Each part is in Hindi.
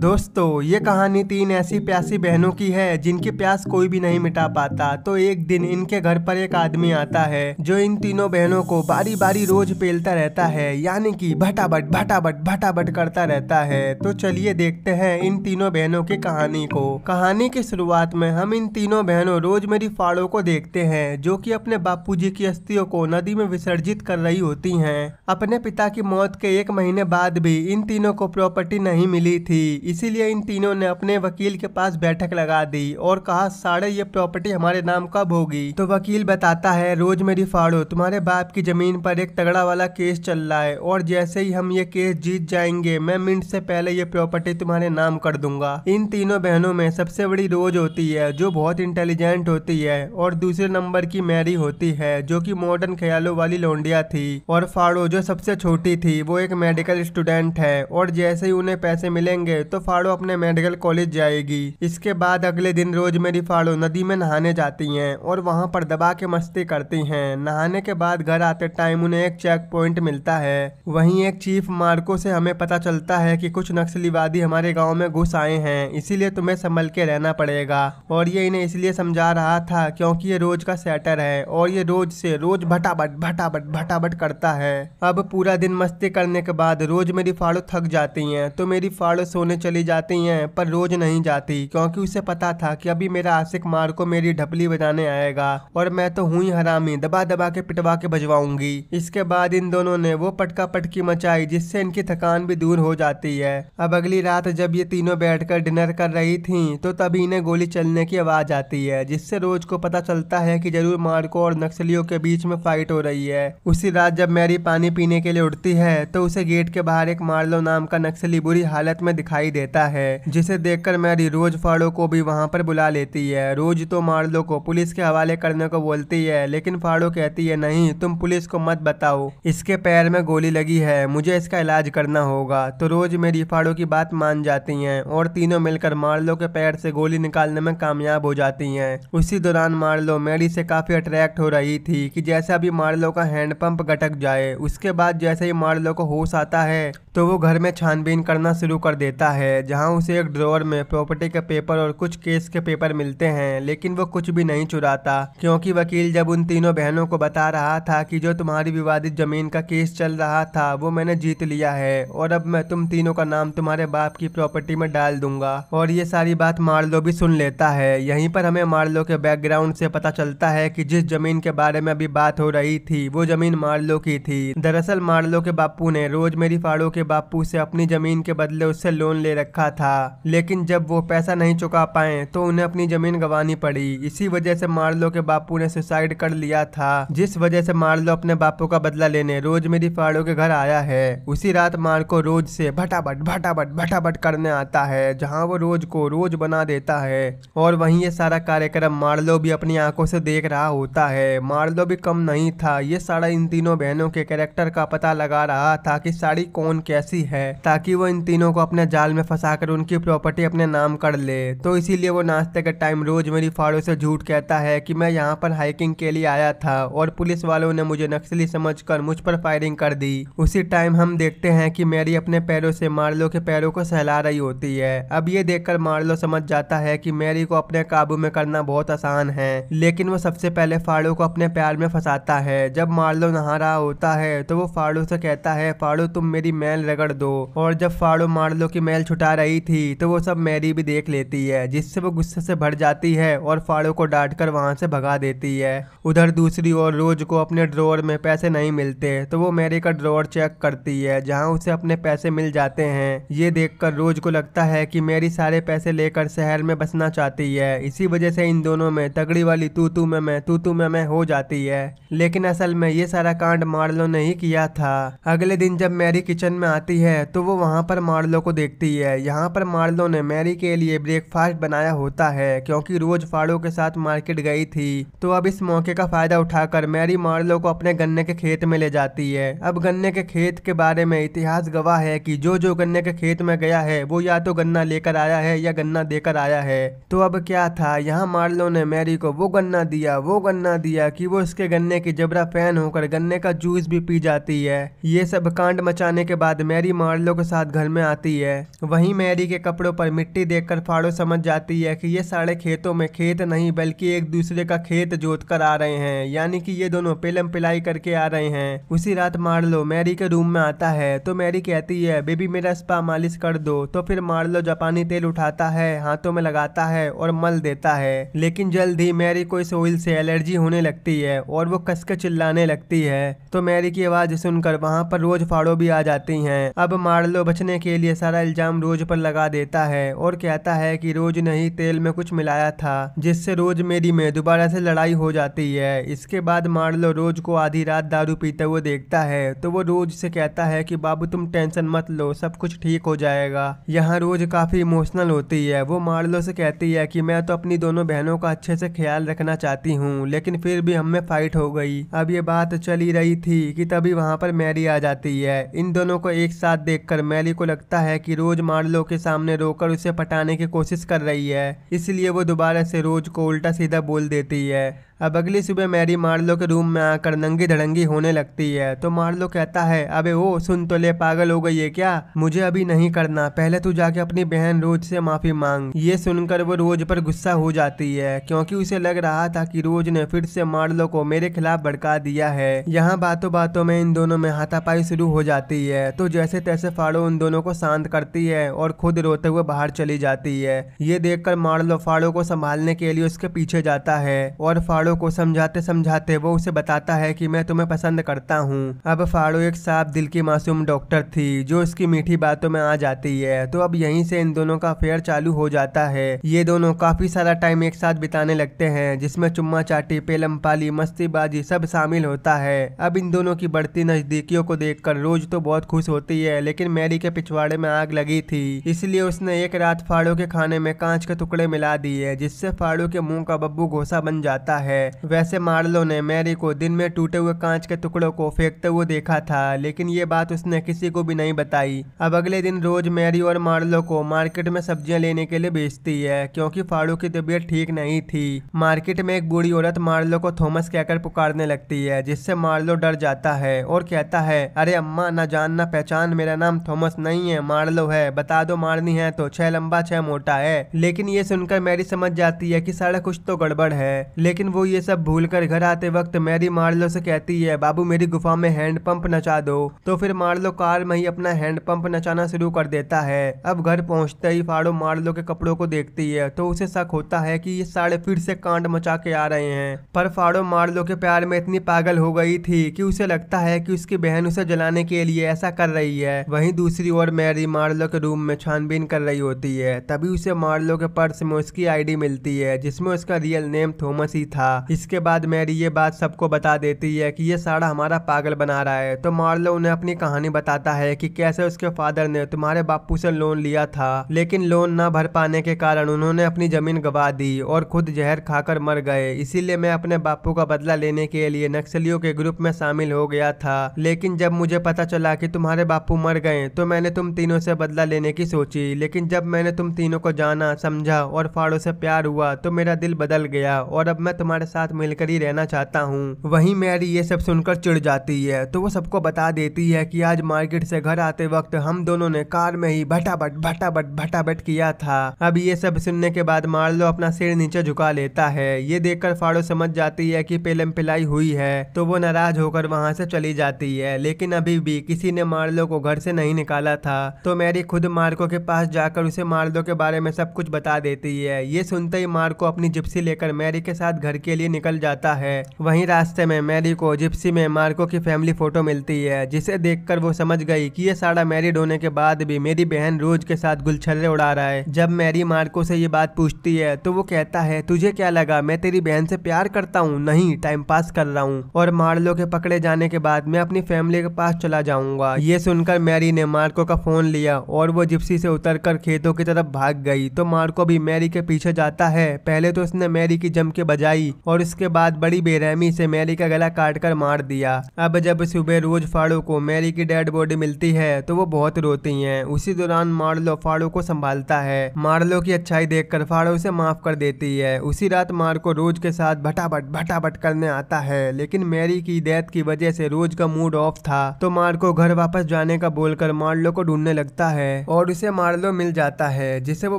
दोस्तों ये कहानी तीन ऐसी प्यासी बहनों की है जिनकी प्यास कोई भी नहीं मिटा पाता तो एक दिन इनके घर पर एक आदमी आता है जो इन तीनों बहनों को बारी बारी रोज पेलता रहता है यानी कि भटाभट भटाभट भटाभट करता रहता है तो चलिए देखते हैं इन तीनों बहनों की कहानी को कहानी की शुरुआत में हम इन तीनों बहनों रोज मेरी फाड़ो को देखते हैं जो की अपने बापू जी की अस्थियों को नदी में विसर्जित कर रही होती है अपने पिता की मौत के एक महीने बाद भी इन तीनों को प्रॉपर्टी नहीं मिली थी इसीलिए इन तीनों ने अपने वकील के पास बैठक लगा दी और कहा साढ़े ये प्रॉपर्टी हमारे नाम कब होगी तो वकील बताता है रोज मेरी फाड़ो तुम्हारे बाप की जमीन पर एक तगड़ा वाला केस चल रहा है और जैसे ही हम ये केस जीत जाएंगे मैं मिनट से पहले ये प्रॉपर्टी तुम्हारे नाम कर दूंगा इन तीनों बहनों में सबसे बड़ी रोज होती है जो बहुत इंटेलिजेंट होती है और दूसरे नंबर की मैरी होती है जो की मॉडर्न ख्यालों वाली लौंडिया थी और फाड़ो जो सबसे छोटी थी वो एक मेडिकल स्टूडेंट है और जैसे ही उन्हें पैसे मिलेंगे तो तो फाड़ो अपने मेडिकल कॉलेज जाएगी इसके बाद अगले दिन रोज मेरी फाड़ो नदी में नहाने जाती हैं और वहाँ पर दबा के मस्ती करती हैं नहाने के बाद घर आते टाइम उन्हें एक चेक पॉइंट मिलता है वहीं एक चीफ मार्को से हमें पता चलता है कि कुछ नक्सलीवादी हमारे गाँव में घुस आए हैं इसीलिए तुम्हें संभल के रहना पड़ेगा और ये इन्हें इसलिए समझा रहा था क्योंकि ये रोज का सेटर है और ये रोज से रोज भटाभट भटाभट भटाभट करता है अब पूरा दिन मस्ती करने के बाद रोज मेरी फाड़ो थक जाती हैं तो मेरी फाड़ो सोने चल चली जाती हैं पर रोज नहीं जाती क्योंकि उसे पता था कि अभी मेरा आशिक मार को मेरी ढपली बजाने आएगा और मैं तो हूँ ही हरामी दबा दबा के पिटवा के भजवाऊंगी इसके बाद इन दोनों ने वो पटका पटकी मचाई जिससे इनकी थकान भी दूर हो जाती है अब अगली रात जब ये तीनों कर डिनर कर रही थी तो तभी इन्हें गोली चलने की आवाज आती है जिससे रोज को पता चलता है की जरूर मार्को और नक्सलियों के बीच में फाइट हो रही है उसी रात जब मैरी पानी पीने के लिए उठती है तो उसे गेट के बाहर एक मार्लो नाम का नक्सली बुरी हालत में दिखाई दे देता है जिसे देखकर मैरी रोज फाड़ो को भी वहाँ पर बुला लेती है रोज तो मार्लो को पुलिस के हवाले करने को बोलती है लेकिन फाड़ो कहती है नहीं तुम पुलिस को मत बताओ इसके पैर में गोली लगी है मुझे इसका इलाज करना होगा तो रोज मेरी फाड़ो की बात मान जाती हैं और तीनों मिलकर मार्लो के पैर से गोली निकालने में कामयाब हो जाती हैं उसी दौरान मार्लो मेरी से काफ़ी अट्रैक्ट हो रही थी कि जैसा भी मार्लो का हैंडपम्प गटक जाए उसके बाद जैसे ही मार्लो को होश आता है तो वो घर में छानबीन करना शुरू कर देता है है जहां उसे एक ड्रोवर में प्रॉपर्टी के पेपर और कुछ केस के पेपर मिलते हैं लेकिन वो कुछ भी नहीं चुराता क्योंकि वकील जब उन तीनों बहनों को बता रहा था कि जो तुम्हारी विवादित जमीन का केस चल रहा था वो मैंने जीत लिया है और अब मैं तुम तीनों का नाम तुम्हारे बाप की प्रॉपर्टी में डाल दूंगा और ये सारी बात मार्लो भी सुन लेता है यहीं पर हमें मार्लो के बैकग्राउंड से पता चलता है कि जिस जमीन के बारे में अभी बात हो रही थी वो जमीन मार्लो की थी दरअसल मार्लो के बापू ने रोज मेरी फाड़ो के बापू से अपनी जमीन के बदले उससे लोन ले रखा था लेकिन जब वो पैसा नहीं चुका पाए तो उन्हें अपनी जमीन गंवानी पड़ी इसी वजह से मार्लो के बापू ने सुसाइड कर लिया था जिस वजह से मार्लो अपने बापू का बदला लेने रोज मेरी फाड़ो के घर आया है उसी रात मार्को रोज से भटाभट भटाभट भटाभट करने आता है जहाँ वो रोज को रोज बना देता है और वही ये सारा कार्यक्रम मार्लो भी अपनी आंखों से देख रहा होता है मार्लो भी कम नहीं था ये सारा इन तीनों बहनों के कैरेक्टर का पता लगा रहा था कि साड़ी कौन कैसी है ताकि वो इन तीनों को अपने जाल में फंसा कर उनकी प्रॉपर्टी अपने नाम कर ले तो इसीलिए वो नाश्ते के टाइम रोज मेरी फाड़ों से झूठ कहता है कि मैं यहाँ पर हाइकिंग के लिए आया था और पुलिस वालों ने मुझे नक्सली समझकर मुझ पर फायरिंग कर दी उसी टाइम हम देखते हैं कि मैरी अपने पैरों से मार्लो के पैरों को सहला रही होती है अब ये देखकर मार्लो समझ जाता है कि मैरी को अपने काबू में करना बहुत आसान है लेकिन वो सबसे पहले फाड़ो को अपने प्यार में फंसाता है जब मार्लो नहा रहा होता है तो वो फाड़ो से कहता है फाड़ो तुम मेरी मैल रगड़ दो और जब फाड़ो मार्लो की मैल छुटा रही थी तो वो सब मैरी भी देख लेती है जिससे वो गुस्से से भर जाती है और फाड़ो को डांट कर वहाँ से भगा देती है उधर दूसरी ओर रोज को अपने ड्रोर में पैसे नहीं मिलते तो वो मैरी का ड्रोर चेक करती है जहाँ उसे अपने पैसे मिल जाते हैं ये कर रोज को लगता है की मैरी सारे पैसे लेकर शहर में बसना चाहती है इसी वजह से इन दोनों में तगड़ी वाली तू तू में मैं तू तू में मैं हो जाती है लेकिन असल में ये सारा कांड मार्लो ने ही किया था अगले दिन जब मैरी किचन में आती है तो वो वहाँ पर मार्लो को देखती है होती है यहाँ पर मार्लो ने मैरी के लिए ब्रेकफास्ट बनाया होता है क्योंकि रोज फाड़ो के साथ मार्केट गई थी तो अब इस मौके का फायदा उठाकर मैरी मार्लो को अपने गन्ने के खेत में ले जाती है अब गन्ने के खेत के बारे में इतिहास गवाह है कि जो जो गन्ने के खेत में गया है वो या तो गन्ना लेकर आया है या गन्ना देकर आया है तो अब क्या था यहाँ मार्लो ने मैरी को वो गन्ना दिया वो गन्ना दिया कि वो इसके गन्ने की जबरा फैन होकर गन्ने का जूस भी पी जाती है ये सब कांड मचाने के बाद मैरी मार्लो के साथ घर में आती है वहीं मैरी के कपड़ों पर मिट्टी देखकर फाड़ो समझ जाती है कि ये सारे खेतों में खेत नहीं बल्कि एक दूसरे का खेत जोत कर आ रहे हैं यानी कि ये दोनों पिलम पिलाई करके आ रहे हैं उसी रात मार्लो मैरी के रूम में आता है तो मैरी कहती है बेबी मेरा स्पा मालिश कर दो तो फिर मार्लो जापानी तेल उठाता है हाथों में लगाता है और मल देता है लेकिन जल्द ही मैरी को इस ऑयल से एलर्जी होने लगती है और वो कसके चिल्लाने लगती है तो मैरी की आवाज सुनकर वहाँ पर रोज फाड़ो भी आ जाती है अब मार्लो बचने के लिए सारा इल्जाम रोज पर लगा देता है और कहता है कि रोज नहीं तेल में कुछ मिलाया था जिससे रोज मेरी में दोबारा से लड़ाई हो जाती है इसके बाद मार्लो रोज को आधी रात दारू पीते हुए देखता है तो वो रोज से कहता है कि बाबू तुम टेंशन मत लो सब कुछ ठीक हो जाएगा यहाँ रोज काफी इमोशनल होती है वो मार्लो से कहती है कि मैं तो अपनी दोनों बहनों का अच्छे से ख्याल रखना चाहती हूँ लेकिन फिर भी हमें फाइट हो गई अब ये बात चली रही थी कि तभी वहाँ पर मैरी आ जाती है इन दोनों को एक साथ देखकर मैरी को लगता है कि रोज मार्लो के सामने रोकर उसे पटाने की कोशिश कर रही है इसलिए वो दोबारा से रोज को उल्टा सीधा बोल देती है अब अगली सुबह मैरी मार्लो के रूम में आकर नंगी धड़ंगी होने लगती है तो मार्लो कहता है अबे ओ सुन तो ले पागल हो गई है क्या मुझे अभी नहीं करना पहले तू जाके अपनी बहन रोज से माफी मांग ये सुनकर वो रोज पर गुस्सा हो जाती है क्योंकि उसे लग रहा था कि रोज ने फिर से मार्लो को मेरे खिलाफ भड़का दिया है यहाँ बातों बातों में इन दोनों में हाथापाई शुरू हो जाती है तो जैसे तैसे फाड़ो उन दोनों को शांत करती है और खुद रोते हुए बाहर चली जाती है ये देखकर मार्लो फाड़ो को संभालने के लिए उसके पीछे जाता है और फाड़ो फाड़ो को समझाते समझाते वो उसे बताता है कि मैं तुम्हें पसंद करता हूँ अब फाड़ो एक साफ दिल की मासूम डॉक्टर थी जो उसकी मीठी बातों में आ जाती है तो अब यहीं से इन दोनों का फेयर चालू हो जाता है ये दोनों काफी सारा टाइम एक साथ बिताने लगते हैं जिसमें चुम्मा चाटी पेलम मस्ती मस्तीबाजी सब शामिल होता है अब इन दोनों की बढ़ती नजदीकियों को देखकर रोज तो बहुत खुश होती है लेकिन मैरी के पिछवाड़े में आग लगी थी इसलिए उसने एक रात फाड़ो के खाने में कांच के टुकड़े मिला दिए जिससे फाड़ो के मुंह का बब्बू घोसा बन जाता है है वैसे मार्लो ने मैरी को दिन में टूटे हुए कांच के टुकड़ों को फेंकते हुए देखा था लेकिन ये बात उसने किसी को भी नहीं बताई अब अगले दिन रोज मैरी और मार्लो को मार्केट में सब्जियां लेने के लिए बेचती है क्योंकि फाड़ू की तबीयत ठीक नहीं थी मार्केट में एक बूढ़ी औरत मार्लो को थॉमस कहकर पुकारने लगती है जिससे मार्लो डर जाता है और कहता है अरे अम्मा ना जान न पहचान मेरा नाम थॉमस नहीं है मार्लो है बता दो मारनी है तो छह लंबा छह मोटा है लेकिन ये सुनकर मैरी समझ जाती है कि सारा कुछ तो गड़बड़ है लेकिन वो ये सब भूलकर घर आते वक्त मैरी मार्लो से कहती है बाबू मेरी गुफा में हैंडपंप नचा दो तो फिर मार्लो कार में ही अपना हैंडपंप नचाना शुरू कर देता है अब घर पहुंचते ही फाड़ो मार्लो के कपड़ों को देखती है तो उसे शक होता है कि ये साड़े फिर से कांड मचा के आ रहे हैं पर फाड़ो मार्लो के प्यार में इतनी पागल हो गई थी कि उसे लगता है कि उसकी बहन उसे जलाने के लिए ऐसा कर रही है वहीं दूसरी ओर मैरी मार्लो के रूम में छानबीन कर रही होती है तभी उसे मार्लो के पर्स में उसकी आईडी मिलती है जिसमें उसका रियल नेम थॉमस ही था इसके बाद मैरी ये बात सबको बता देती है कि ये सारा हमारा पागल बना रहा है तो मार्लो उन्हें अपनी कहानी बताता है कि कैसे उसके फादर ने तुम्हारे बापू से लोन लिया था लेकिन लोन न भर पाने के कारण उन्होंने अपनी जमीन गवा दी और खुद जहर खाकर मर गए इसीलिए मैं अपने बापू का बदला लेने के लिए नक्सलियों के ग्रुप में शामिल हो गया था लेकिन जब मुझे पता चला कि तुम्हारे बापू मर गए तो मैंने तुम तीनों से बदला लेने की सोची लेकिन जब मैंने तुम तीनों को जाना समझा और फाड़ों से प्यार हुआ तो मेरा दिल बदल गया और अब मैं तुम्हारे साथ मिलकर ही रहना चाहता हूँ वहीं मैरी ये सब सुनकर चिड़ जाती है तो वो सबको बता देती है कि आज मार्केट से घर आते वक्त हम दोनों ने कार में ही भटाभट भटाभट भटाभट किया था अब ये सब सुनने के बाद मार्लो अपना सिर नीचे झुका लेता है ये देखकर फाड़ो समझ जाती है कि पेलम पिलाई हुई है तो वो नाराज होकर वहाँ से चली जाती है लेकिन अभी भी किसी ने मार्लो को घर से नहीं निकाला था तो मैरी खुद मार्को के पास जाकर उसे मार्लो के बारे में सब कुछ बता देती है ये सुनते ही मार्को अपनी जिप्सी लेकर मैरी के साथ घर के लिए निकल जाता है वहीं रास्ते में मैरी को जिप्सी में मार्को की फैमिली फोटो मिलती है जिसे देखकर वो समझ गई कि ये सारा मैरिड होने के बाद भी मेरी बहन रोज के साथ गुलछर्रे उड़ा रहा है जब मैरी मार्को से ये बात पूछती है तो वो कहता है तुझे क्या लगा मैं तेरी बहन से प्यार करता हूँ नहीं टाइम पास कर रहा हूँ और मार्लो के पकड़े जाने के बाद मैं अपनी फैमिली के पास चला जाऊंगा ये सुनकर मैरी ने मार्को का फोन लिया और वो जिप्सी से कर खेतों की तरफ भाग गई तो मार्को भी मैरी के पीछे जाता है पहले तो उसने मैरी की जम के बजाई और उसके बाद बड़ी बेरहमी से मैरी का गला काट कर मार दिया अब जब सुबह रोज फाड़ू को मैरी की डेड बॉडी मिलती है तो वो बहुत रोती है उसी दौरान मार्लो फाड़ू को संभालता है मार्लो की अच्छाई देख कर फाड़ो उसे माफ कर देती है उसी रात मार्को रोज के साथ भटाभट भटाभट करने आता है लेकिन मैरी की डेथ की वजह से रोज का मूड ऑफ था तो मार्को घर वापस जाने का बोलकर मार्लो को ढूंढने लगता है और उसे मार्लो मिल जाता है जिसे वो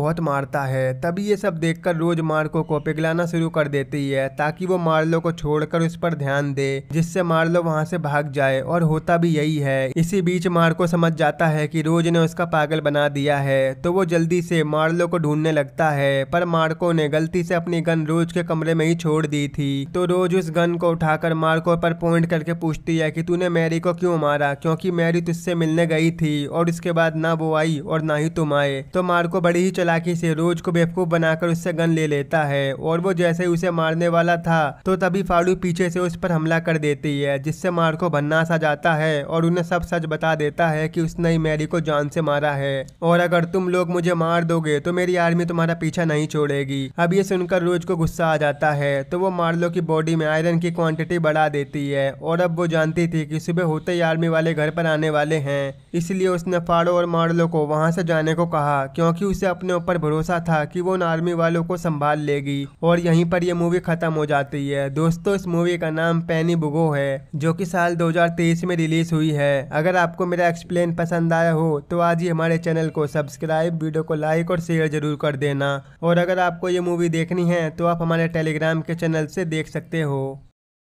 बहुत मारता है तभी ये सब देखकर रोज मार्को को पिघलाना शुरू कर देती है है ताकि वो मार्लो को छोड़कर उस पर ध्यान दे जिससे मार्लो वहां से भाग जाए और होता भी यही है इसी बीच मार्को समझ जाता है कि रोज ने उसका पागल बना दिया है तो वो जल्दी से मार्लो को ढूंढने लगता है पर मार्को ने गलती से अपनी गन रोज के कमरे में ही छोड़ दी थी तो रोज उस गन को उठाकर मार्को पर पॉइंट करके पूछती है कि तूने मैरी को क्यों मारा क्योंकि मैरी तुझसे मिलने गई थी और उसके बाद ना वो आई और ना ही तुम आए तो मार्को बड़ी ही चलाकी से रोज को बेवकूफ बनाकर उससे गन ले लेता है और वो जैसे उसे मारने वाला था तो तभी फाड़ू पीछे से उस पर हमला कर देती है जिससे मार्को भन्नास आ जाता है और उन्हें सब सच बता देता है कि उसने ही मैरी को जान से मारा है और अगर तुम लोग मुझे मार दोगे तो मेरी आर्मी तुम्हारा पीछा नहीं छोड़ेगी अब ये सुनकर रोज को गुस्सा आ जाता है तो वो मार्लो की बॉडी में आयरन की क्वांटिटी बढ़ा देती है और अब वो जानती थी कि सुबह होते ही आर्मी वाले घर पर आने वाले हैं इसलिए उसने फाड़ो और मार्लो को वहाँ से जाने को कहा क्योंकि उसे अपने ऊपर भरोसा था कि वो उन आर्मी वालों को संभाल लेगी और यहीं पर यह मूवी खत्म हो जाती है दोस्तों इस मूवी का नाम पैनी बुगो है जो कि साल 2023 में रिलीज हुई है अगर आपको मेरा एक्सप्लेन पसंद आया हो तो आज ही हमारे चैनल को सब्सक्राइब वीडियो को लाइक और शेयर जरूर कर देना और अगर आपको ये मूवी देखनी है तो आप हमारे टेलीग्राम के चैनल से देख सकते हो